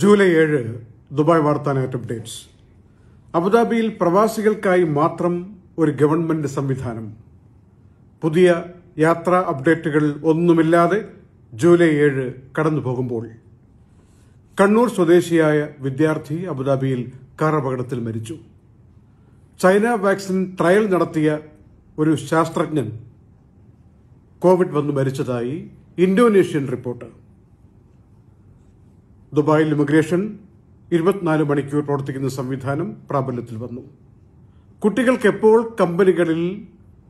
July ഏഴ് Dubai വാർത്താ net updates അബുദാബിയിൽ പ്രവാസികൾക്കായി മാത്രം ഒരു ഗവൺമെന്റ് സംവിധാനം പുതിയ യാത്രാ അപ്ഡേറ്റുകൾ ഒന്നുമില്ലാതെ ജൂലൈ ഏഴ് കടന്നു പോകുമ്പോൾ കണ്ണൂർ സ്വദേശിയായ വിദ്യാർത്ഥി അബുദാബിയിൽ കാർ അപകടത്തിൽ മരിച്ചു ചൈന വാക്സിൻ ട്രയൽ നടത്തിയ ഒരു ശാസ്ത്രജ്ഞൻ കോവിഡ് വന്നു മരിച്ചതായി ഇന്തോനേഷ്യൻ റിപ്പോർട്ട് ദുബായിൽ ഇമിഗ്രേഷൻ ഇരുപത്തിനാല് മണിക്കൂർ പ്രവർത്തിക്കുന്ന സംവിധാനം പ്രാബല്യത്തിൽ വന്നു കുട്ടികൾക്ക് എപ്പോൾ കമ്പനികളിൽ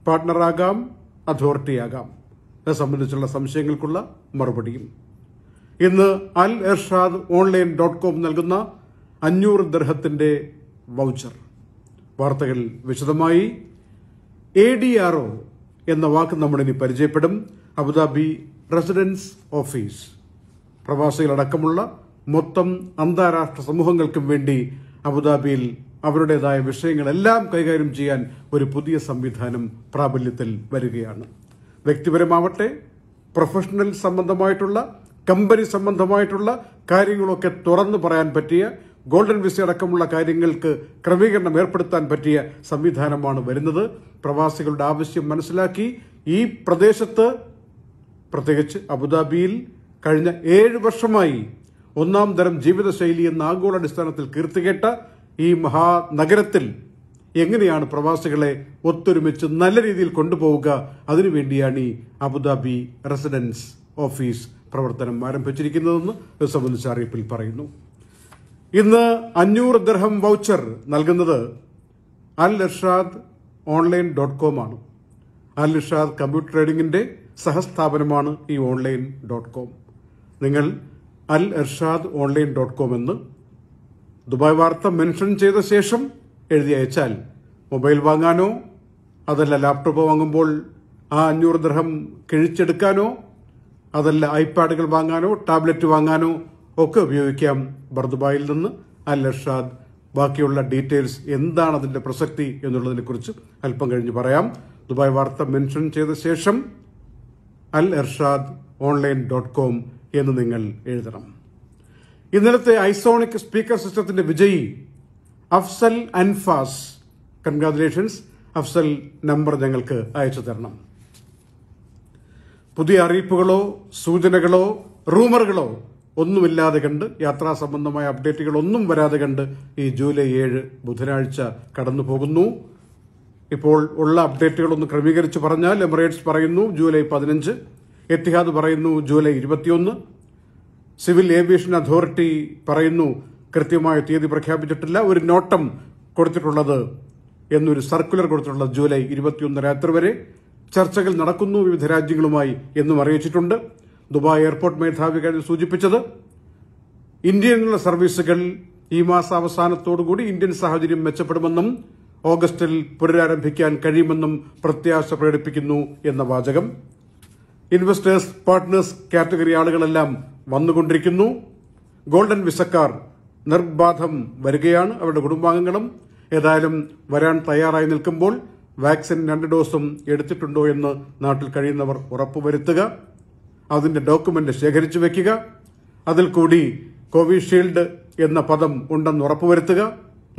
പാർട്ട്ണറാകാം അതോറിറ്റിയാകാം അത് സംബന്ധിച്ചുള്ള സംശയങ്ങൾക്കുള്ള മറുപടിയും ഇന്ന് Al Irshad online dot com നൽകുന്ന അഞ്ഞൂറ് ദർഹത്തിന്റെ വൗച്ചർ വാർത്തകൾ വിശദമായി എ ഡി ആർ ഒ എന്ന വാക്ക് നമ്മളിനി പരിചയപ്പെടും അബുദാബി റെസിഡൻസ് ഓഫീസ് പ്രവാസികളടക്കമുള്ള മൊത്തം അന്താരാഷ്ട്ര സമൂഹങ്ങൾക്കും വേണ്ടി അബുദാബിയിൽ അവരുടേതായ വിഷയങ്ങളെല്ലാം കൈകാര്യം ചെയ്യാൻ ഒരു പുതിയ സംവിധാനം പ്രാബല്യത്തിൽ വരികയാണ് വ്യക്തിപരമാവട്ടെ പ്രൊഫഷണൽ സംബന്ധമായിട്ടുള്ള കമ്പനി സംബന്ധമായിട്ടുള്ള കാര്യങ്ങളൊക്കെ തുറന്നു പറയാൻ പറ്റിയ ഗോൾഡൻ വിസ അടക്കമുള്ള കാര്യങ്ങൾക്ക് ക്രമീകരണം ഏർപ്പെടുത്താൻ പറ്റിയ സംവിധാനമാണ് വരുന്നത് പ്രവാസികളുടെ ആവശ്യം മനസ്സിലാക്കി ഈ പ്രദേശത്ത് പ്രത്യേകിച്ച് അബുദാബിയിൽ കഴിഞ്ഞ ഏഴ് വർഷമായി ഒന്നാം തരം ജീവിതശൈലി എന്ന ആഗോളാടിസ്ഥാനത്തിൽ കീർത്തികേട്ട ഈ മഹാനഗരത്തിൽ എങ്ങനെയാണ് പ്രവാസികളെ ഒത്തൊരുമിച്ച് നല്ല രീതിയിൽ കൊണ്ടുപോവുക അതിനുവേണ്ടിയാണ് ഈ അബുദാബി റെസിഡൻസ് ഓഫീസ് പ്രവർത്തനം ആരംഭിച്ചിരിക്കുന്നതെന്ന് സംബന്ധിച്ച അറിയിപ്പിൽ പറയുന്നു ഇന്ന് അഞ്ഞൂറ് ദർഹം വൗച്ചർ നൽകുന്നത് Al Irshad online dot com ആണ് അൽ ഇർഷാദ് കമ്പ്യൂട്ടർ ട്രേഡിംഗിന്റെ സഹസ്ഥാപനമാണ് ഈ ഓൺലൈൻ ഡോട്ട് കോം നിങ്ങൾ Al Irshad online dot com എന്ന് ദുബായ് വാർത്ത മെൻഷൻ ചെയ്ത ശേഷം എഴുതി അയച്ചാൽ മൊബൈൽ വാങ്ങാനോ അതല്ല ലാപ്ടോപ്പ് വാങ്ങുമ്പോൾ ആ അഞ്ഞൂറ് ദൃഹം കിഴിച്ചെടുക്കാനോ അതല്ല ഐപാഡുകൾ വാങ്ങാനോ ടാബ്ലറ്റ് വാങ്ങാനോ ഒക്കെ ഉപയോഗിക്കാം ബർദുബായിൽ നിന്ന് അൽ അർഷാദ് ബാക്കിയുള്ള ഡീറ്റെയിൽസ് എന്താണ് അതിന്റെ പ്രസക്തി എന്നുള്ളതിനെക്കുറിച്ച് അല്പം കഴിഞ്ഞ് പറയാം ദുബായ് വാർത്ത മെൻഷൻ ചെയ്ത ശേഷം Al Irshad online dot com എന്ന് നിങ്ങൾ എഴുതണം ഇന്നലത്തെ ഐസോണിക് സ്പീക്കർ സിസ്റ്റത്തിന്റെ വിജയി അഫ്സൽ അൻഫാസ് കൺഗ്രാറ്റുലേഷൻസ് അഫ്സൽ നമ്പർ ഞങ്ങൾക്ക് അയച്ചു തരണം പുതിയ അറിയിപ്പുകളോ സൂചനകളോ റൂമറുകളോ ഒന്നുമില്ലാതെ കണ്ട് യാത്രാ സംബന്ധമായ അപ്ഡേറ്റുകൾ ഒന്നും വരാതെ കണ്ട് ഈ ജൂലൈ ഏഴ് ബുധനാഴ്ച കടന്നു പോകുന്നു ഇപ്പോൾ ഉള്ള അപ്ഡേറ്റുകളൊന്ന് ക്രമീകരിച്ച് പറഞ്ഞാൽ എമിറേറ്റ്സ് പറയുന്നു ജൂലൈ പതിനഞ്ച് എത്തിഹാദ് പറയുന്നു ജൂലൈ ഇരുപത്തിയൊന്ന് സിവിൽ ഏവിയേഷൻ അതോറിറ്റി പറയുന്നു കൃത്യമായ തീയതി പ്രഖ്യാപിച്ചിട്ടില്ല ഒരു നോട്ടം കൊടുത്തിട്ടുള്ളത് എന്നൊരു സർക്കുലർ കൊടുത്തിട്ടുള്ളത് ജൂലൈ ഇരുപത്തിയൊന്ന് രാത്രി വരെ ചർച്ചകൾ നടക്കുന്നു വിവിധ രാജ്യങ്ങളുമായി എന്നും അറിയിച്ചിട്ടുണ്ട് ദുബായ് എയർപോർട്ട് മേധാവികൾ സൂചിപ്പിച്ചത് ഇന്ത്യയിലുള്ള സർവീസുകൾ ഈ മാസം അവസാനത്തോടുകൂടി ഇന്ത്യൻ സാഹചര്യം മെച്ചപ്പെടുമെന്നും ഓഗസ്റ്റിൽ പുനരാരംഭിക്കാൻ കഴിയുമെന്നും പ്രത്യാശ പ്രകടിപ്പിക്കുന്നു എന്ന വാചകം ഇൻവെസ്റ്റേഴ്സ് പാർട്ട്നേഴ്സ് കാറ്റഗറി ആളുകളെല്ലാം വന്നുകൊണ്ടിരിക്കുന്നു ഗോൾഡൻ വിസക്കാർ നിർബാധം വരികയാണ് അവരുടെ കുടുംബാംഗങ്ങളും ഏതായാലും വരാൻ തയ്യാറായി നിൽക്കുമ്പോൾ വാക്സിൻ രണ്ട് ഡോസും എടുത്തിട്ടുണ്ടോ എന്ന് നാട്ടിൽ കഴിയുന്നവർ ഉറപ്പുവരുത്തുക അതിന്റെ ഡോക്യുമെന്റ് ശേഖരിച്ചു വയ്ക്കുക അതിൽ കൂടി കോവിഷീൽഡ് എന്ന പദം ഉണ്ടെന്ന് ഉറപ്പുവരുത്തുക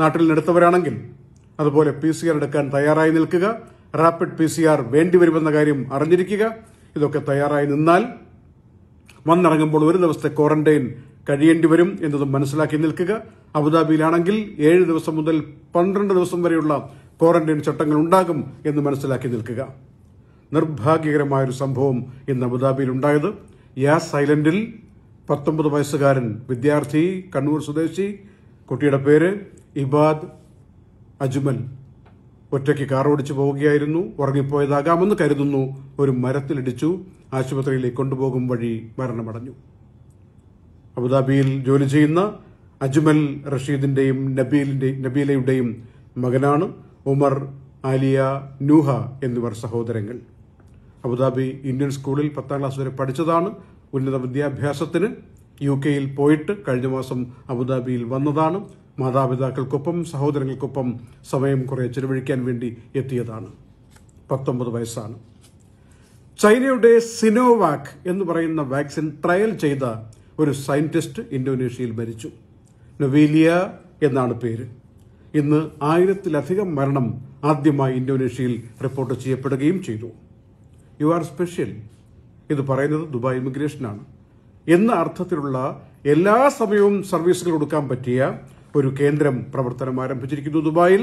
നാട്ടിൽ നിന്നെടുത്തവരാണെങ്കിൽ അതുപോലെ പി എടുക്കാൻ തയ്യാറായി നിൽക്കുക റാപ്പിഡ് പി സി ആർ വേണ്ടിവരുമെന്ന കാര്യം അറിഞ്ഞിരിക്കുക ഇതൊക്കെ തയ്യാറായി നിന്നാൽ വന്നിറങ്ങുമ്പോൾ ഒരു ദിവസത്തെ ക്വാറന്റൈൻ കഴിയേണ്ടി വരും എന്നതും മനസ്സിലാക്കി നിൽക്കുക അബുദാബിയിലാണെങ്കിൽ ഏഴ് ദിവസം മുതൽ പന്ത്രണ്ട് ദിവസം വരെയുള്ള ക്വാറന്റൈൻ ചട്ടങ്ങൾ ഉണ്ടാകും എന്ന് മനസ്സിലാക്കി നിൽക്കുക നിർഭാഗ്യകരമായൊരു സംഭവം ഇന്ന് അബുദാബിയിൽ ഉണ്ടായത് യാസ് സൈലന്റിൽ പത്തൊമ്പത് വയസ്സുകാരൻ വിദ്യാർത്ഥി കണ്ണൂർ സ്വദേശി കുട്ടിയുടെ പേര് ഇബാദ് അജ്മൽ ഒറ്റയ്ക്ക് കാർ ഓടിച്ചു പോവുകയായിരുന്നു ഉറങ്ങിപ്പോയതാകാമെന്ന് കരുതുന്നു ഒരു മരത്തിലിടിച്ചു ആശുപത്രിയിലേക്ക് കൊണ്ടുപോകും വഴി മരണമടഞ്ഞു അബുദാബിയിൽ ജോലി ചെയ്യുന്ന അജ്മൽ റഷീദിന്റെയും നബീലിന്റെ നബീലയുടെയും മകനാണ് ഉമർ ആലിയ നൂഹ എന്നിവർ സഹോദരങ്ങൾ അബുദാബി ഇന്ത്യൻ സ്കൂളിൽ പത്താം ക്ലാസ് വരെ പഠിച്ചതാണ് ഉന്നത വിദ്യാഭ്യാസത്തിന് യു കെയിൽ പോയിട്ട് കഴിഞ്ഞ മാസം അബുദാബിയിൽ വന്നതാണ് മാതാപിതാക്കൾക്കൊപ്പം സഹോദരങ്ങൾക്കൊപ്പം സമയം കുറേ ചെലവഴിക്കാൻ വേണ്ടി എത്തിയതാണ് പത്തൊമ്പത് വയസ്സാണ് ചൈനയുടെ സിനോവാക് എന്ന് പറയുന്ന വാക്സിൻ ട്രയൽ ചെയ്ത ഒരു സയന്റിസ്റ്റ് ഇന്തോനേഷ്യയിൽ മരിച്ചു നൊവീലിയ എന്നാണ് പേര് ഇന്ന് ആയിരത്തിലധികം മരണം ആദ്യമായി ഇന്തോനേഷ്യയിൽ റിപ്പോർട്ട് ചെയ്യപ്പെടുകയും ചെയ്തു യു ആർ സ്പെഷ്യൽ ഇത് പറയുന്നത് ദുബായ് ഇമിഗ്രേഷനാണ് എന്ന അർത്ഥത്തിലുള്ള എല്ലാ സമയവും സർവീസുകൾ കൊടുക്കാൻ പറ്റിയ ഒരു കേന്ദ്രം പ്രവർത്തനം ആരംഭിച്ചിരിക്കുന്നു ദുബായിൽ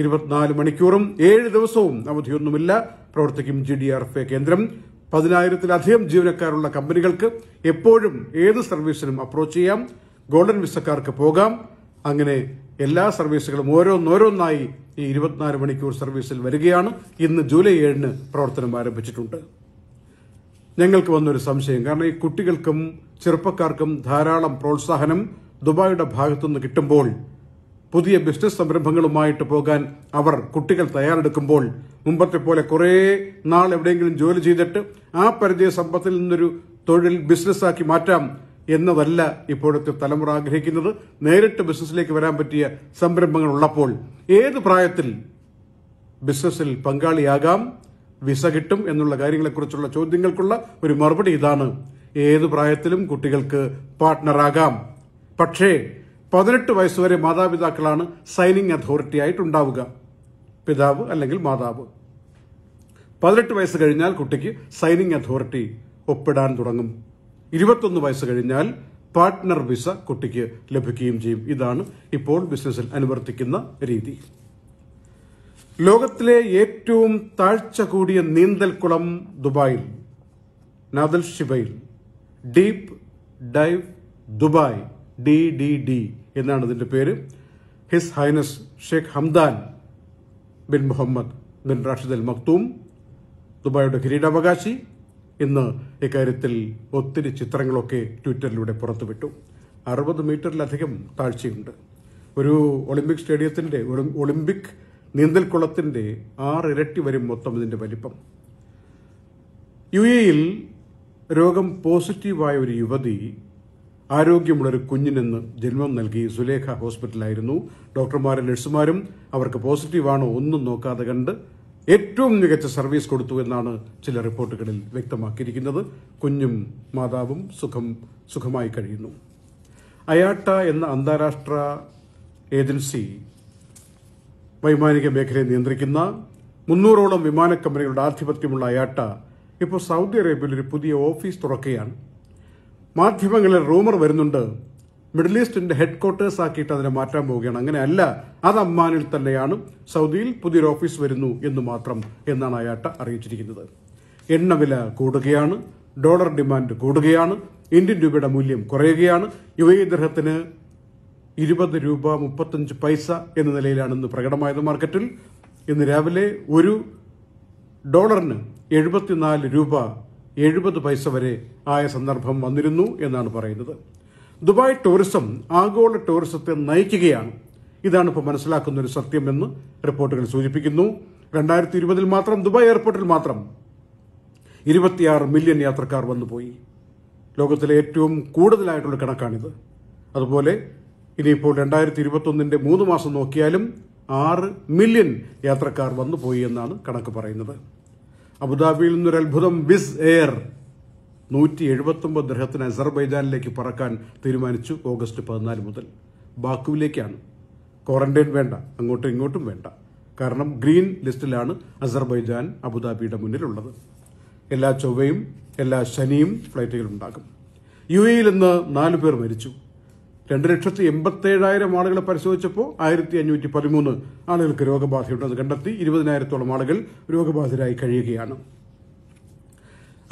ഇരുപത്തിനാല് മണിക്കൂറും ഏഴ് ദിവസവും അവധിയൊന്നുമില്ല പ്രവർത്തിക്കും ജി ഡി ആർ എഫ് കേന്ദ്രം പതിനായിരത്തിലധികം ജീവനക്കാരുള്ള കമ്പനികൾക്ക് എപ്പോഴും ഏത് സർവീസിനും അപ്രോച്ച് ചെയ്യാം ഗോൾഡൻ വിസക്കാർക്ക് പോകാം അങ്ങനെ എല്ലാ സർവീസുകളും ഓരോന്നോരോന്നായി ഈ ഇരുപത്തിനാല് മണിക്കൂർ സർവീസിൽ വരികയാണ് ഇന്ന് ജൂലൈ ഏഴിന് പ്രവർത്തനം ആരംഭിച്ചിട്ടുണ്ട് ഞങ്ങൾക്ക് വന്നൊരു സംശയം കാരണം ഈ കുട്ടികൾക്കും ചെറുപ്പക്കാർക്കും ധാരാളം പ്രോത്സാഹനം ദുബായുടെ ഭാഗത്തുനിന്ന് കിട്ടുമ്പോൾ പുതിയ ബിസിനസ് സംരംഭങ്ങളുമായിട്ട് പോകാൻ അവർ കുട്ടികൾ തയ്യാറെടുക്കുമ്പോൾ മുമ്പത്തെ പോലെ കുറേ നാൾ എവിടെയെങ്കിലും ജോലി ചെയ്തിട്ട് ആ പരിചയ സമ്പത്തിൽ നിന്നൊരു തൊഴിൽ ബിസിനസ്സാക്കി മാറ്റാം എന്നതല്ല ഇപ്പോഴത്തെ തലമുറ ആഗ്രഹിക്കുന്നത് നേരിട്ട് ബിസിനസ്സിലേക്ക് വരാൻ പറ്റിയ സംരംഭങ്ങൾ ഉള്ളപ്പോൾ ഏത് പ്രായത്തിൽ ബിസിനസ്സിൽ പങ്കാളിയാകാം വിസ കിട്ടും എന്നുള്ള കാര്യങ്ങളെക്കുറിച്ചുള്ള ചോദ്യങ്ങൾക്കുള്ള ഒരു മറുപടി ഇതാണ് ഏത് പ്രായത്തിലും കുട്ടികൾക്ക് പാർട്ട്ണറാകാം പക്ഷേ പതിനെട്ട് വയസ്സുവരെ മാതാപിതാക്കളാണ് സൈനിങ് അതോറിറ്റി ആയിട്ട് ഉണ്ടാവുക പിതാവ് അല്ലെങ്കിൽ മാതാവ് പതിനെട്ട് വയസ്സ് കഴിഞ്ഞാൽ കുട്ടിക്ക് സൈനിങ് അതോറിറ്റി ഒപ്പിടാൻ തുടങ്ങും ഇരുപത്തൊന്ന് വയസ്സ് കഴിഞ്ഞാൽ പാർട്ട്ണർ വിസ കുട്ടിക്ക് ലഭിക്കുകയും ചെയ്യും ഇതാണ് ഇപ്പോൾ ബിസിനസ്സിൽ അനുവർത്തിക്കുന്ന രീതി ലോകത്തിലെ ഏറ്റവും താഴ്ച കൂടിയ നീന്തൽക്കുളം ദുബായിൽ നാദൽ ഷിബയിൽ deep dive Dubai D D D എന്നാണ് ഇതിന്റെ പേര് His Highness Sheikh Hamdan bin Mohammed bin Rashid Al Maktoum ദുബായിയുടെ കിരീടാവകാശി ഇന്ന് ഇക്കാര്യത്തിൽ ഒത്തിരി ചിത്രങ്ങളൊക്കെ ട്വിറ്ററിലൂടെ പുറത്തുവിട്ടു അറുപത് മീറ്ററിലധികം താഴ്ചയുണ്ട് ഒരു ഒളിമ്പിക് സ്റ്റേഡിയത്തിന്റെ ഒളിമ്പിക് നീന്തൽക്കുളത്തിന്റെ ആറിരട്ടി വരും മൊത്തം ഇതിന്റെ വലിപ്പം യു എയിൽ രോഗം പോസിറ്റീവായ ഒരു യുവതി ആരോഗ്യമുള്ളൊരു കുഞ്ഞിനെന്ന് ജന്മം നൽകി സുലേഖ ഹോസ്പിറ്റലായിരുന്നു ഡോക്ടർമാരും നഴ്സുമാരും അവർക്ക് പോസിറ്റീവാണോ ഒന്നും നോക്കാതെ കണ്ട് ഏറ്റവും മികച്ച സർവീസ് കൊടുത്തു എന്നാണ് ചില റിപ്പോർട്ടുകളിൽ വ്യക്തമാക്കിയിരിക്കുന്നത് കുഞ്ഞും മാതാവും സുഖം സുഖമായി കഴിയുന്നു അയാട്ട എന്ന അന്താരാഷ്ട്ര ഏജൻസി വൈമാനിക മേഖലയെ നിയന്ത്രിക്കുന്ന മുന്നൂറോളം വിമാനക്കമ്പനികളുടെ ആധിപത്യമുള്ള അയാട്ട ഇപ്പോൾ സൗദി അറേബ്യയിൽ ഒരു പുതിയ ഓഫീസ് തുറക്കുകയാണ് മാധ്യമങ്ങളിൽ റൂമർ വരുന്നുണ്ട് മിഡിൽ ഈസ്റ്റിന്റെ ഹെഡ് ക്വാർട്ടേഴ്സ് ആക്കിയിട്ട് അതിനെ മാറ്റാൻ പോവുകയാണ് അങ്ങനെയല്ല അത് അമ്മാനിൽ തന്നെയാണ് സൗദിയിൽ പുതിയൊരു ഓഫീസ് വരുന്നു എന്ന് മാത്രം എന്നാണ് അയാട്ട അറിയിച്ചിരിക്കുന്നത് എണ്ണവില കൂടുകയാണ് ഡോളർ ഡിമാൻഡ് കൂടുകയാണ് ഇന്ത്യൻ രൂപയുടെ മൂല്യം കുറയുകയാണ് യു എ ദർഹത്തിന് ഇരുപത് രൂപ മുപ്പത്തഞ്ച് പൈസ എന്ന നിലയിലാണ് ഇന്ന് പ്രകടമായത് മാർക്കറ്റിൽ ഇന്ന് രാവിലെ ഒരു ഡോളറിന് എഴുപത്തിനാല് രൂപ എഴുപത് പൈസ വരെ ആയ സന്ദർഭം വന്നിരുന്നു എന്നാണ് പറയുന്നത് ദുബായ് ടൂറിസം ആഗോള ടൂറിസത്തെ നയിക്കുകയാണ് ഇതാണ് ഇപ്പോൾ മനസ്സിലാക്കുന്ന ഒരു സത്യമെന്ന് റിപ്പോർട്ടുകൾ സൂചിപ്പിക്കുന്നു രണ്ടായിരത്തി ഇരുപതിൽ മാത്രം ദുബായ് എയർപോർട്ടിൽ മാത്രം ഇരുപത്തിയാറ് മില്യൺ യാത്രക്കാർ വന്നുപോയി ലോകത്തിലെ ഏറ്റവും കൂടുതലായിട്ടുള്ള കണക്കാണിത് അതുപോലെ ഇനിയിപ്പോൾ രണ്ടായിരത്തി ഇരുപത്തൊന്നിൻ്റെ മൂന്ന് മാസം നോക്കിയാലും ആറ് മില്യൺ യാത്രക്കാർ വന്നുപോയി എന്നാണ് കണക്ക് പറയുന്നത് അബുദാബിയിൽ നിന്നൊരു അത്ഭുതം വിസ് എയർ നൂറ്റി എഴുപത്തൊമ്പത് ഗ്രഹത്തിന് അസർബൈജാനിലേക്ക് പറക്കാൻ തീരുമാനിച്ചു ഓഗസ്റ്റ് പതിനാല് മുതൽ ബാക്കുവിലേക്കാണ് ക്വാറന്റൈൻ വേണ്ട അങ്ങോട്ടും ഇങ്ങോട്ടും വേണ്ട കാരണം ഗ്രീൻ ലിസ്റ്റിലാണ് അസർബൈജാൻ അബുദാബിയുടെ മുന്നിലുള്ളത് എല്ലാ ചൊവ്വയും എല്ലാ ശനിയും ഫ്ലൈറ്റുകളുണ്ടാകും യു എയിൽ ഇന്ന് നാലു പേർ മരിച്ചു രണ്ട് ലക്ഷത്തി എൺപത്തേഴായിരം ആളുകളെ പരിശോധിച്ചപ്പോൾ ആയിരത്തി അഞ്ഞൂറ്റി പതിമൂന്ന് ആളുകൾക്ക് രോഗബാധയുണ്ടെന്ന് കണ്ടെത്തി ഇരുപതിനായിരത്തോളം ആളുകൾ രോഗബാധിതരായി കഴിയുകയാണ്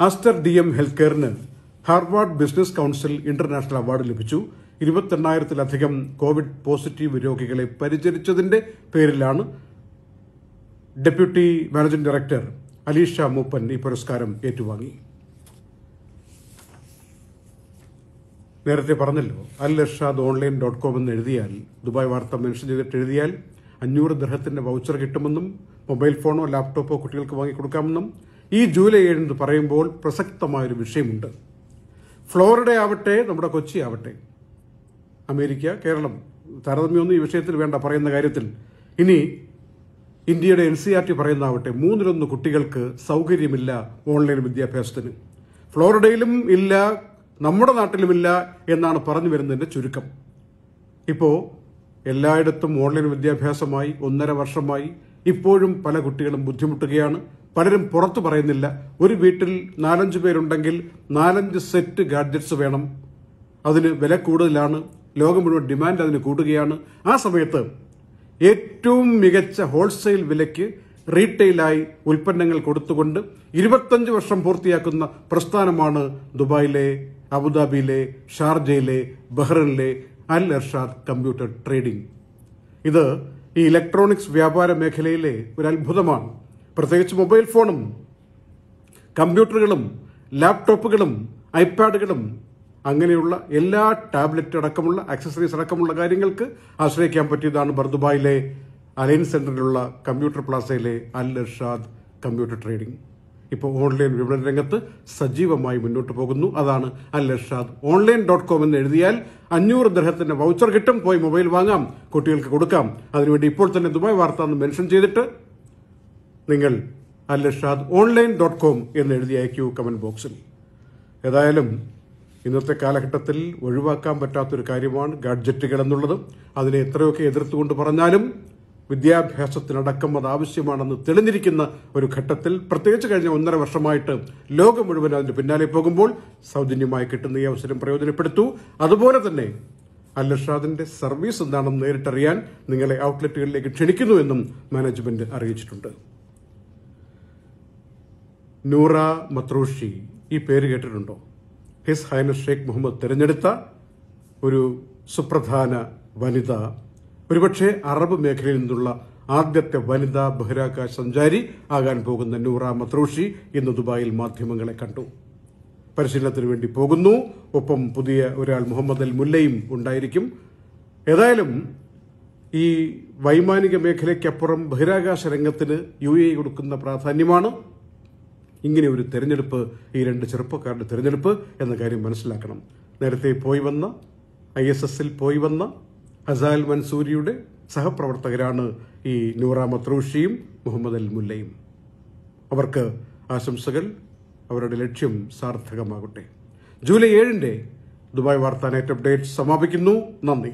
ആസ്റ്റർ ഡി എം ഹെൽത്ത് കെയറിന് Harvard business council international award ലഭിച്ചു ഇരുപത്തെണ്ണായിരത്തിലധികം കോവിഡ് പോസിറ്റീവ് രോഗികളെ പരിചരിച്ചതിന്റെ പേരിലാണ് deputy managing director Alisha Moopen ഈ പുരസ്കാരം ഏറ്റുവാങ്ങി നേരത്തെ പറഞ്ഞല്ലോ Al Irshad online dot com എന്ന് എഴുതിയാൽ ദുബായ് വാർത്ത മെൻഷൻ ചെയ്തിട്ട് എഴുതിയാൽ അഞ്ഞൂറ് ദൃഹത്തിന്റെ വൗച്ചർ കിട്ടുമെന്നും മൊബൈൽ ഫോണോ ലാപ്ടോപ്പോ കുട്ടികൾക്ക് വാങ്ങിക്കൊടുക്കാമെന്നും ഈ ജൂലൈ എന്ന് പറയുമ്പോൾ പ്രസക്തമായൊരു വിഷയമുണ്ട് ഫ്ലോറിഡ ആവട്ടെ നമ്മുടെ കൊച്ചി ആവട്ടെ അമേരിക്ക കേരളം താരതമ്യമൊന്നും ഈ വിഷയത്തിൽ വേണ്ട പറയുന്ന കാര്യത്തിൽ ഇനി ഇന്ത്യയുടെ എൻ സി ആർ ടി പറയുന്നതാവട്ടെ മൂന്നിലൊന്ന് കുട്ടികൾക്ക് സൗകര്യമില്ല ഓൺലൈൻ വിദ്യാഭ്യാസത്തിന് ഫ്ലോറിഡയിലും ഇല്ല നമ്മുടെ നാട്ടിലുമില്ല എന്നാണ് പറഞ്ഞു വരുന്നതിൻ്റെ ചുരുക്കം ഇപ്പോൾ എല്ലായിടത്തും ഓൺലൈൻ വിദ്യാഭ്യാസമായി ഒന്നര വർഷമായി ഇപ്പോഴും പല കുട്ടികളും ബുദ്ധിമുട്ടുകയാണ് പലരും പുറത്തു പറയുന്നില്ല ഒരു വീട്ടിൽ നാലഞ്ച് പേരുണ്ടെങ്കിൽ നാലഞ്ച് സെറ്റ് ഗാഡ്ജറ്റ്സ് വേണം അതിന് വില കൂടുതലാണ് ലോകം മുഴുവൻ ഡിമാൻഡ് അതിന് കൂടുകയാണ് ആ സമയത്ത് ഏറ്റവും മികച്ച ഹോൾസെയിൽ വിലയ്ക്ക് റീറ്റെയിലായി ഉൽപ്പന്നങ്ങൾ കൊടുത്തുകൊണ്ട് ഇരുപത്തഞ്ച് വർഷം പൂർത്തിയാക്കുന്ന പ്രസ്ഥാനമാണ് ദുബായിലെ അബുദാബിയിലെ ഷാർജയിലെ ബഹ്റിനിലെ അൽ അർഷാദ് കമ്പ്യൂട്ടർ ട്രേഡിംഗ് ഇത് ഈ ഇലക്ട്രോണിക്സ് വ്യാപാര മേഖലയിലെ ഒരു അത്ഭുതമാണ് പ്രത്യേകിച്ച് മൊബൈൽ ഫോണും കമ്പ്യൂട്ടറുകളും ലാപ്ടോപ്പുകളും ഐപാഡുകളും അങ്ങനെയുള്ള എല്ലാ ടാബ്ലറ്റ് അടക്കമുള്ള ആക്സസറീസ് അടക്കമുള്ള കാര്യങ്ങൾക്ക് ആശ്രയിക്കാൻ പറ്റിയതാണ് ബർദുബായിലെ അലയൻസ് സെന്ററിലുള്ള കമ്പ്യൂട്ടർ പ്ലാസയിലെ അൽ ഇർഷാദ് കമ്പ്യൂട്ടർ ട്രേഡിംഗ് ഇപ്പോൾ ഓൺലൈൻ വിപണന രംഗത്ത് സജീവമായി മുന്നോട്ട് പോകുന്നു അതാണ് അൽ ഓൺലൈൻ ഡോട്ട് കോം എന്ന് എഴുതിയാൽ അഞ്ഞൂറ് ദ്രഹത്തിന്റെ വൗച്ചർ കിട്ടും പോയി മൊബൈൽ വാങ്ങാം കുട്ടികൾക്ക് കൊടുക്കാം അതിനുവേണ്ടി ഇപ്പോൾ തന്നെ ദുബായ് വാർത്ത എന്ന് മെൻഷൻ ചെയ്തിട്ട് നിങ്ങൾ അൽ ഓൺലൈൻ ഡോട്ട് കോം എന്ന് എഴുതി അയക്കൂ കമന്റ് ബോക്സിൽ ഏതായാലും ഇന്നത്തെ കാലഘട്ടത്തിൽ ഒഴിവാക്കാൻ പറ്റാത്തൊരു കാര്യമാണ് ഗാഡ്ജറ്റുകൾ എന്നുള്ളത് അതിനെ എത്രയൊക്കെ എതിർത്തുകൊണ്ട് പറഞ്ഞാലും വിദ്യാഭ്യാസത്തിനടക്കം അത് ആവശ്യമാണെന്ന് തെളിഞ്ഞിരിക്കുന്ന ഒരു ഘട്ടത്തിൽ പ്രത്യേകിച്ച് കഴിഞ്ഞ ഒന്നര വർഷമായിട്ട് ലോകം മുഴുവൻ അതിന് പിന്നാലെ പോകുമ്പോൾ സൗജന്യമായി കിട്ടുന്ന ഈ അവസരം പ്രയോജനപ്പെടുത്തു അതുപോലെ തന്നെ അൽ സർവീസ് എന്താണെന്ന് നേരിട്ടറിയാൻ നിങ്ങളെ ഔട്ട്ലെറ്റുകളിലേക്ക് ക്ഷണിക്കുന്നുവെന്നും മാനേജ്മെന്റ് അറിയിച്ചിട്ടുണ്ട് നൂറ മത്രൂഷി ഈ പേര് കേട്ടിട്ടുണ്ടോ ഹിസ് ഹൈനസ് ഷെയ്ഖ് മുഹമ്മദ് തിരഞ്ഞെടുത്ത ഒരു സുപ്രധാന വനിത ഒരുപക്ഷെ അറബ് മേഖലയിൽ നിന്നുള്ള ആദ്യത്തെ വനിതാ ബഹിരാകാശ സഞ്ചാരി ആകാൻ പോകുന്ന നൂറ മത്രൂഷി ഇന്ന് ദുബായിൽ മാധ്യമങ്ങളെ കണ്ടു പരിശീലനത്തിന് വേണ്ടി പോകുന്നു ഒപ്പം പുതിയ ഒരാൾ മുഹമ്മദ് അൽ മുല്ലയും ഉണ്ടായിരിക്കും ഏതായാലും ഈ വൈമാനിക മേഖലയ്ക്കപ്പുറം ബഹിരാകാശ രംഗത്തിന് യു എ കൊടുക്കുന്ന പ്രാധാന്യമാണ് ഇങ്ങനെ ഒരു തെരഞ്ഞെടുപ്പ് ഈ രണ്ട് ചെറുപ്പക്കാരുടെ തെരഞ്ഞെടുപ്പ് എന്ന കാര്യം മനസ്സിലാക്കണം നേരത്തെ പോയി വന്ന ഐ എസ് എസിൽ പോയി വന്ന അസാൽ മൻസൂരിയുടെ സഹപ്രവർത്തകരാണ് ഈ നൂറ മത്രൂഷിയും മുഹമ്മദ് അൽ മുല്ലയും അവർക്ക് ആശംസകൾ അവരുടെ ലക്ഷ്യം സാർത്ഥകമാകട്ടെ ജൂലൈ ഏഴിന്റെ ദുബായ് വാർത്താ നൈറ്റ് അപ്ഡേറ്റ് സമാപിക്കുന്നു നന്ദി